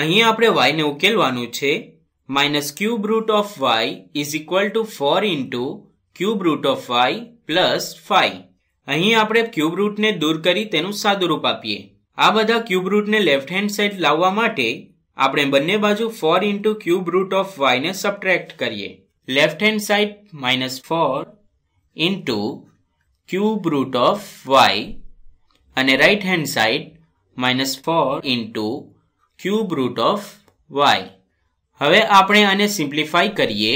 અહીં આપણે વાયને ઉકેલવાનું છે minus cube root of y is equal to four into cube root of y plus five અહીં આપણે ક્યુબ રૂટને દૂર કરી તેનું સાદું રૂપ આપીએ આ બધા ક્યુબ રૂટને લેફ્ટ હેન્ડ સાઈડ લાવવા માટે આપણે બંને બાજુ four into cube root of વાયને સબટ્રેક્ટ કરીએ left hand side minus four into cube root of y અને right hand side minus four into cube root of y હવે આપણે આને સિમ્પ્લિફાય કરીએ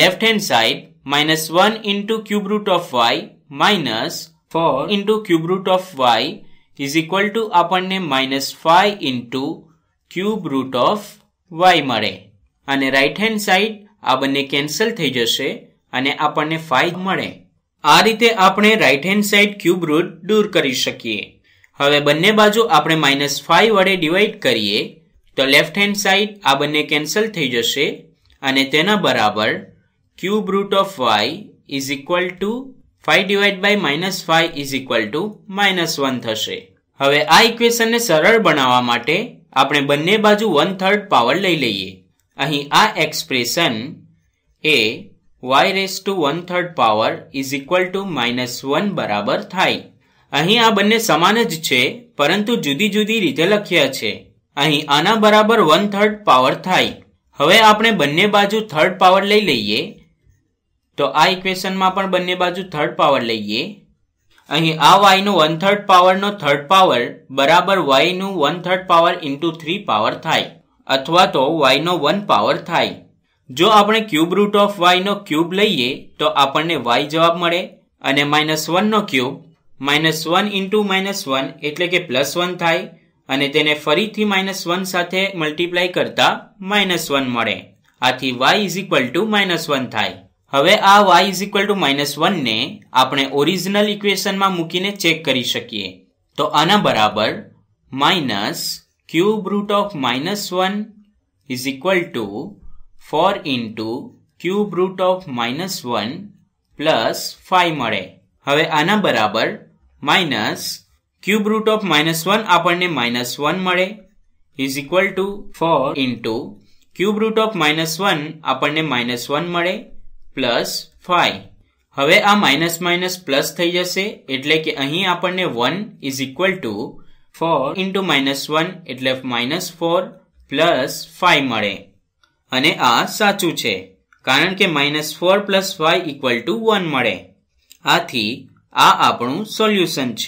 left hand side minus one into cube root of y minus four into cube root of y is equal to આપણને minus five into cube root of y મળે અને right hand side આ બંને cancel થઈ જશે અને આપણને five મળે આ રીતે આપણે right hand side cube root દૂર કરી શકીએ હવે બંને બાજુ આપણે માઇનસ ફાઇવ વડે ડિવાઈડ કરીએ તો લેફ્ટ હેન્ડ સાઈડ આ બંને કેન્સલ થઈ જશે અને તેના બરાબર cube root of y is equal to five divide by minus five is equal to minus one થશે હવે આ ઇક્વેશનને સરળ બનાવવા માટે આપણે બંને બાજુ વન થર્ડ પાવર લઈ લઈએ અહીં આ એક્સપ્રેશન એ y raise to one third power is equal to minus one બરાબર થાય અહીં આ બંને સમાન જ છે પરંતુ જુદી જુદી રીતે લખ્યા છે અહીં આના બરાબર વન થર્ડ પાવર થાય હવે આપણે બંને બાજુ થર્ડ પાવર લઈ લઈએ તો આ ઇક્વેશનમાં પણ બંને બાજુ થર્ડ પાવર લઈએ અહીં આ વાયનો વન થર્ડ પાવરનો થર્ડ પાવર બરાબર વાયનું one third power into three power થાય અથવા તો વાયનો વન પાવર થાય જો આપણે ક્યુબ રૂટ ઓફ વાયનો ક્યુબ લઈએ તો આપણને વાય જવાબ મળે અને માઇનસ વનનો cube minus one into minus one એટલે કે પ્લસ વન થાય અને તેને ફરીથી માઇનસ વન સાથે મલ્ટીપ્લાય કરતા માઇનસ વન મળે આથી y is equal to minus one થાય હવે આ y is equal to minus વનને આપણે ઓરિજિનલ ઇક્વેશનમાં મૂકીને ચેક કરી શકીએ તો આના બરાબર minus cube root of minus one is equal to four into cube root of minus one plus five મળે હવે આના બરાબર minus cube root of minus one આપણને માઇનસ વન મળે is equal to four into cube root of minus one આપણને minus one મળે plus five હવે આ માઇનસ માઇનસ પ્લસ થઈ જશે એટલે કે અહીં આપણને one is equal to four into minus one એટલે માઇનસ ફોર પ્લસ ફાઈવ મળે અને આ સાચું છે કારણ કે minus four plus five equal to one મળે આથી આ આપણું સોલ્યુશન છે